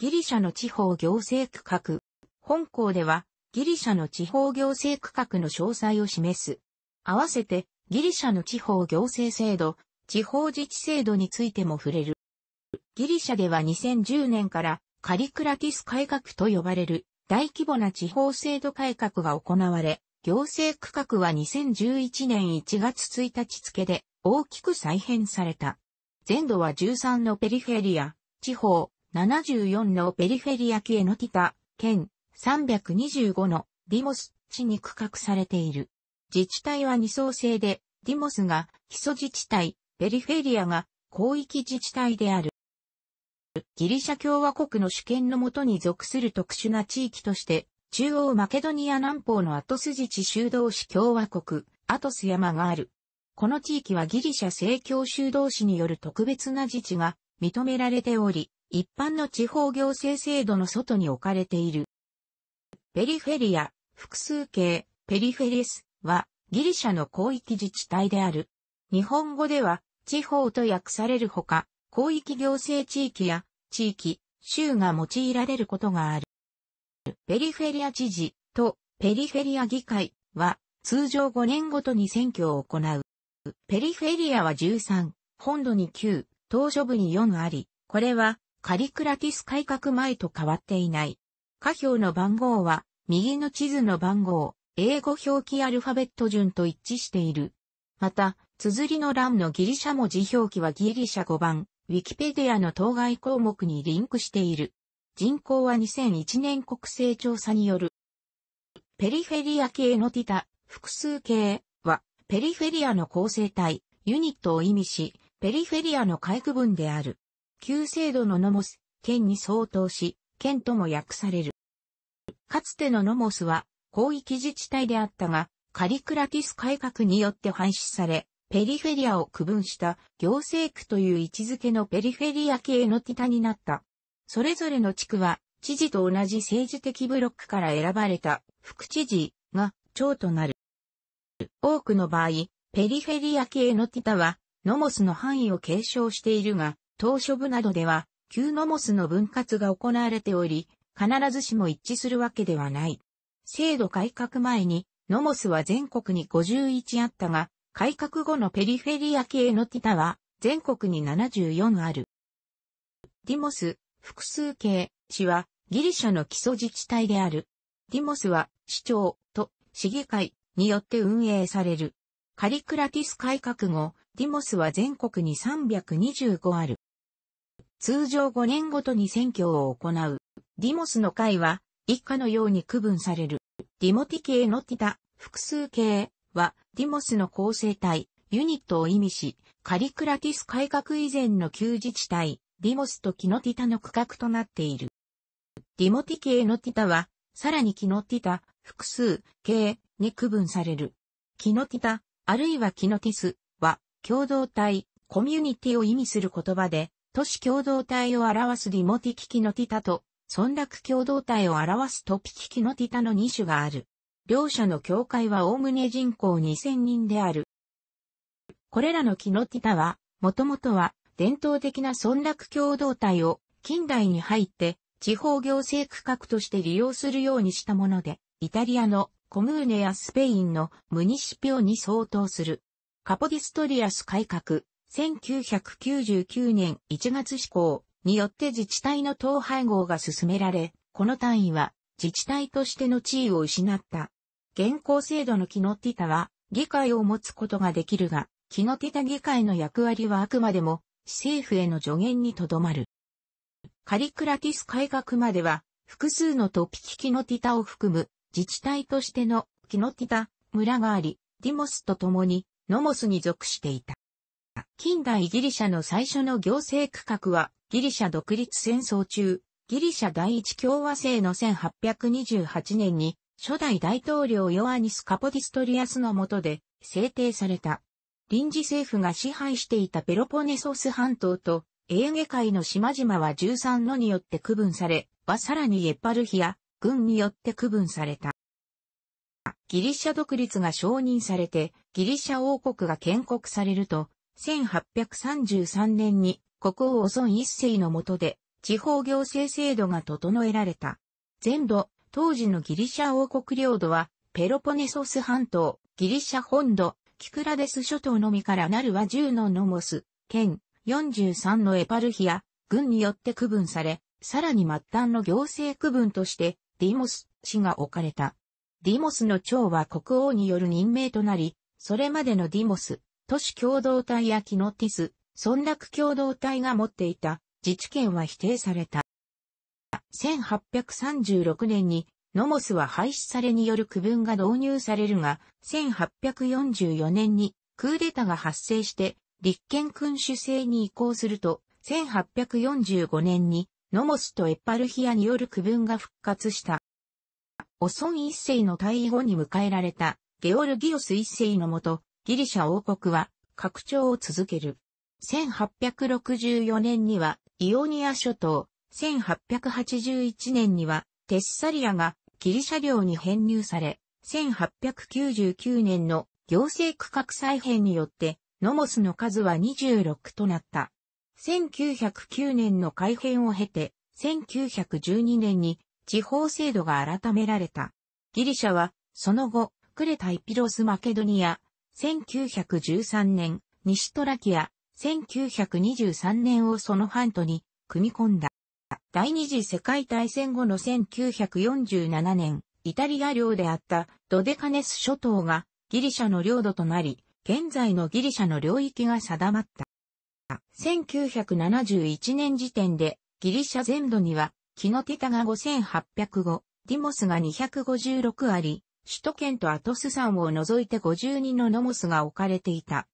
ギリシャの地方行政区画。本校では、ギリシャの地方行政区画の詳細を示す。合わせて、ギリシャの地方行政制度、地方自治制度についても触れる。ギリシャでは2010年からカリクラティス改革と呼ばれる大規模な地方制度改革が行われ、行政区画は2011年1月1日付で大きく再編された。全土は13のペリフェリア、地方、74のペリフェリアキエノティタ、県325のディモス地に区画されている。自治体は2層制で、ディモスが基礎自治体、ペリフェリアが広域自治体である。ギリシャ共和国の主権のもとに属する特殊な地域として、中央マケドニア南方のアトス自治修道士共和国、アトス山がある。この地域はギリシャ正教修道士による特別な自治が認められており、一般の地方行政制度の外に置かれている。ペリフェリア、複数形、ペリフェリスはギリシャの広域自治体である。日本語では地方と訳されるほか、広域行政地域や地域、州が用いられることがある。ペリフェリア知事とペリフェリア議会は通常5年ごとに選挙を行う。ペリフェリアは13、本土に9、島嶼部に4あり、これはカリクラティス改革前と変わっていない。下表の番号は、右の地図の番号、英語表記アルファベット順と一致している。また、綴りの欄のギリシャ文字表記はギリシャ語版、ウィキペディアの当該項目にリンクしている。人口は2001年国勢調査による。ペリフェリア系のティタ、複数形は、ペリフェリアの構成体、ユニットを意味し、ペリフェリアの回区分である。旧制度のノモス、県に相当し、県とも訳される。かつてのノモスは、広域自治体であったが、カリクラティス改革によって廃止され、ペリフェリアを区分した行政区という位置づけのペリフェリア系のティタになった。それぞれの地区は、知事と同じ政治的ブロックから選ばれた副知事が長となる。多くの場合、ペリフェリア系のティタは、ノモスの範囲を継承しているが、島初部などでは、旧ノモスの分割が行われており、必ずしも一致するわけではない。制度改革前に、ノモスは全国に51あったが、改革後のペリフェリア系のティタは、全国に74ある。ディモス、複数形、市は、ギリシャの基礎自治体である。ディモスは、市長と市議会によって運営される。カリクラティス改革後、ディモスは全国に325ある。通常5年ごとに選挙を行う。ディモスの会は、一家のように区分される。ディモティ系のティタ、複数形は、ディモスの構成体、ユニットを意味し、カリクラティス改革以前の旧自治体、ディモスとキノティタの区画となっている。ディモティ系のティタは、さらにキノティタ、複数形に区分される。キノティタ、あるいはキノティスは、共同体、コミュニティを意味する言葉で、都市共同体を表すディモティキキノティタと、村落共同体を表すトピキキノティタの2種がある。両者の境界はおおむね人口2000人である。これらのキノティタは、もともとは伝統的な村落共同体を近代に入って地方行政区画として利用するようにしたもので、イタリアのコムーネやスペインのムニシピオに相当する。カポディストリアス改革、1999年1月施行によって自治体の統廃合が進められ、この単位は自治体としての地位を失った。現行制度のキノティタは議会を持つことができるが、キノティタ議会の役割はあくまでも政府への助言にとどまる。カリクラティス改革までは複数のトピキキノティタを含む自治体としてのキノティタ村があり、ディモスと共にノモスに属していた。近代ギリシャの最初の行政区画は、ギリシャ独立戦争中、ギリシャ第一共和制の1828年に、初代大統領ヨアニス・カポディストリアスの下で制定された。臨時政府が支配していたペロポネソス半島と、エーゲ海の島々は13のによって区分され、はさらにエパルヒア、軍によって区分された。ギリシャ独立が承認されて、ギリシャ王国が建国されると、1833年に国王孫一世の下で地方行政制度が整えられた。全土、当時のギリシャ王国領土は、ペロポネソス半島、ギリシャ本土、キクラデス諸島のみからなるは10のノモス、県43のエパルヒア、軍によって区分され、さらに末端の行政区分として、ディモス氏が置かれた。ディモスの長は国王による任命となり、それまでのディモス、都市共同体やキノティス、村落共同体が持っていた自治権は否定された。1836年にノモスは廃止されによる区分が導入されるが、1844年にクーデタが発生して立憲君主制に移行すると、1845年にノモスとエッパルヒアによる区分が復活した。オソン一世の退位後に迎えられたゲオルギオス一世のもと、ギリシャ王国は拡張を続ける。1864年にはイオニア諸島、1881年にはテッサリアがギリシャ領に編入され、1899年の行政区画再編によってノモスの数は26となった。1909年の改編を経て、1912年に地方制度が改められた。ギリシャは、その後、クレタイピロスマケドニア、1913年、西トラキア、1923年をその半島に組み込んだ。第二次世界大戦後の1947年、イタリア領であったドデカネス諸島がギリシャの領土となり、現在のギリシャの領域が定まった。1971年時点でギリシャ全土にはキノティタが5805、ディモスが256あり、首都圏とアトス山を除いて52のノモスが置かれていた。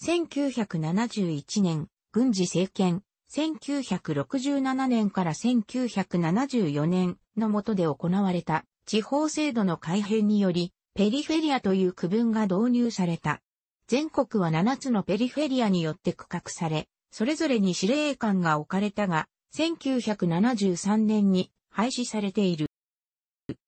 1971年、軍事政権、1967年から1974年の下で行われた地方制度の改変により、ペリフェリアという区分が導入された。全国は7つのペリフェリアによって区画され、それぞれに司令官が置かれたが、1973年に廃止されている。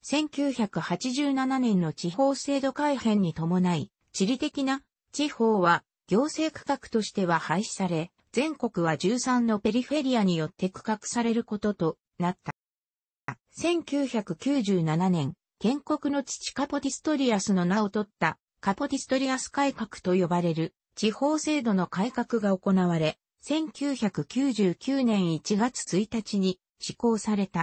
1987年の地方制度改変に伴い、地理的な地方は行政区画としては廃止され、全国は13のペリフェリアによって区画されることとなった。1997年、建国の父カポティストリアスの名を取ったカポティストリアス改革と呼ばれる地方制度の改革が行われ、1999年1月1日に施行された。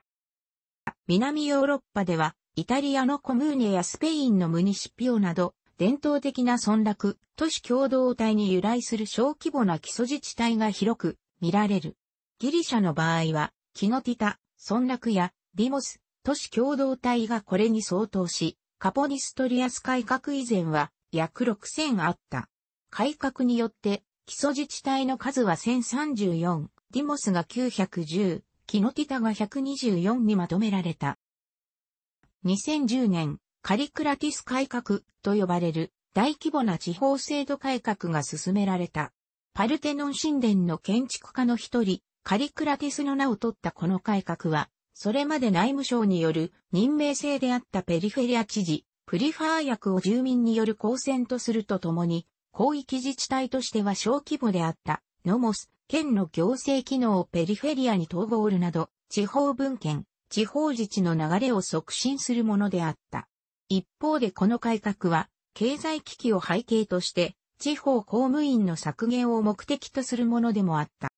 南ヨーロッパでは、イタリアのコムーネやスペインのムニシピオなど、伝統的な村落、都市共同体に由来する小規模な基礎自治体が広く見られる。ギリシャの場合は、キノティタ、村落やディモス、都市共同体がこれに相当し、カポニストリアス改革以前は約6000あった。改革によって基礎自治体の数は1034、ディモスが910、キノティタが124にまとめられた。2010年、カリクラティス改革と呼ばれる大規模な地方制度改革が進められた。パルテノン神殿の建築家の一人、カリクラティスの名を取ったこの改革は、それまで内務省による任命制であったペリフェリア知事、プリファー役を住民による公選とするとともに、広域自治体としては小規模であった、ノモス、県の行政機能をペリフェリアに統合るなど、地方文献、地方自治の流れを促進するものであった。一方でこの改革は、経済危機を背景として、地方公務員の削減を目的とするものでもあった。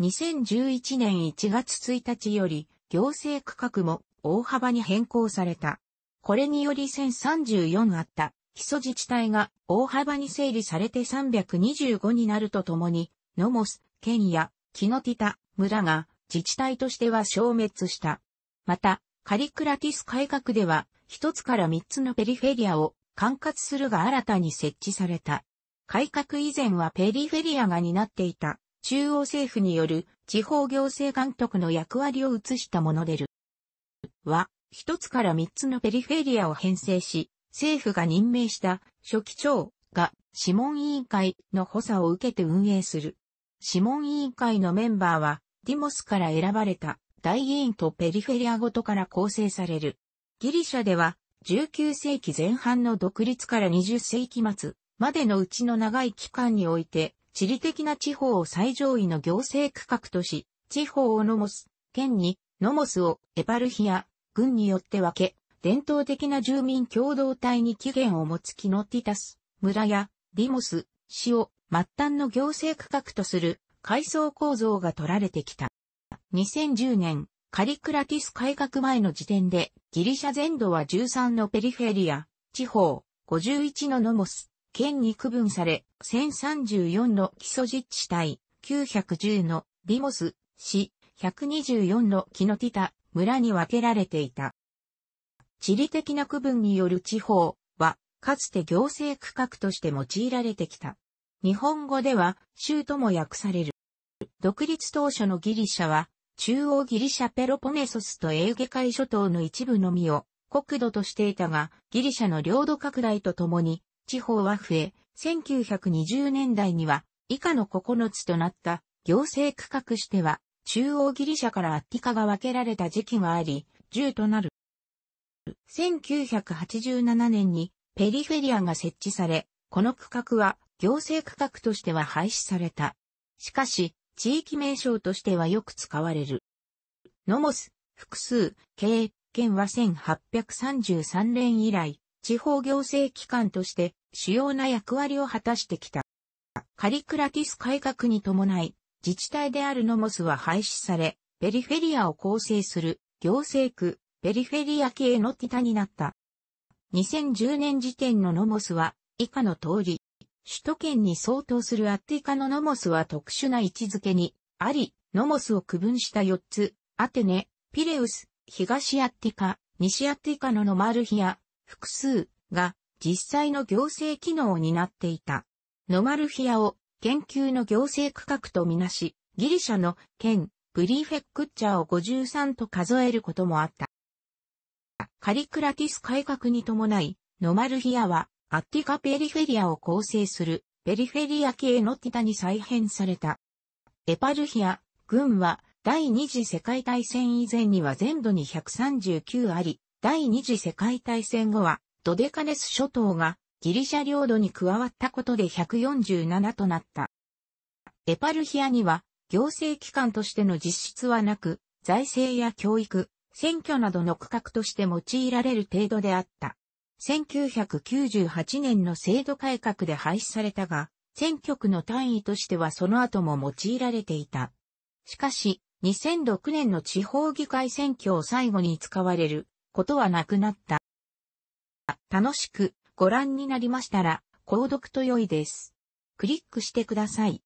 2011年1月1日より、行政区画も大幅に変更された。これにより1034あった基礎自治体が大幅に整理されて325になるとともに、ノモス、県や、キノティタ、村が、自治体としては消滅した。また、カリクラティス改革では、一つから三つのペリフェリアを管轄するが新たに設置された。改革以前はペリフェリアが担っていた中央政府による地方行政監督の役割を移したものでる。は、一つから三つのペリフェリアを編成し、政府が任命した書記長が諮問委員会の補佐を受けて運営する。諮問委員会のメンバーは、ディモスから選ばれた大委員とペリフェリアごとから構成される。ギリシャでは、19世紀前半の独立から20世紀末までのうちの長い期間において、地理的な地方を最上位の行政区画とし、地方をノモス、県に、ノモスをエパルヒア、軍によって分け、伝統的な住民共同体に起源を持つキノティタス、村や、ディモス、市を末端の行政区画とする階層構造が取られてきた。2010年、カリクラティス改革前の時点で、ギリシャ全土は13のペリフェリア、地方、51のノモス、県に区分され、1034の基礎実地帯、910のビモス、市、124のキノティタ、村に分けられていた。地理的な区分による地方は、かつて行政区画として用いられてきた。日本語では州とも訳される。独立当初のギリシャは、中央ギリシャペロポネソスとエーゲ海諸島の一部のみを国土としていたが、ギリシャの領土拡大とともに、地方は増え、1920年代には以下の9つとなった行政区画しては、中央ギリシャからアッティカが分けられた時期があり、10となる。1987年にペリフェリアが設置され、この区画は行政区画としては廃止された。しかし、地域名称としてはよく使われる。ノモス、複数、経営、県は1833年以来、地方行政機関として主要な役割を果たしてきた。カリクラティス改革に伴い、自治体であるノモスは廃止され、ペリフェリアを構成する行政区、ペリフェリア系のティタになった。2010年時点のノモスは、以下の通り、首都圏に相当するアッティカのノモスは特殊な位置づけに、あり、ノモスを区分した4つ、アテネ、ピレウス、東アッティカ、西アッティカのノマルヒア、複数が実際の行政機能を担っていた。ノマルヒアを研究の行政区画とみなし、ギリシャの県、プリフェクチャーを53と数えることもあった。カリクラティス改革に伴い、ノマルヒアはアッティカペリフェリアを構成するペリフェリア系のティタに再編された。エパルヒア、軍は第二次世界大戦以前には全土に139あり、第二次世界大戦後はドデカネス諸島がギリシャ領土に加わったことで147となった。エパルヒアには行政機関としての実質はなく、財政や教育、選挙などの区画として用いられる程度であった。1998年の制度改革で廃止されたが、選挙区の単位としてはその後も用いられていた。しかし、2006年の地方議会選挙を最後に使われることはなくなった。楽しくご覧になりましたら、購読と良いです。クリックしてください。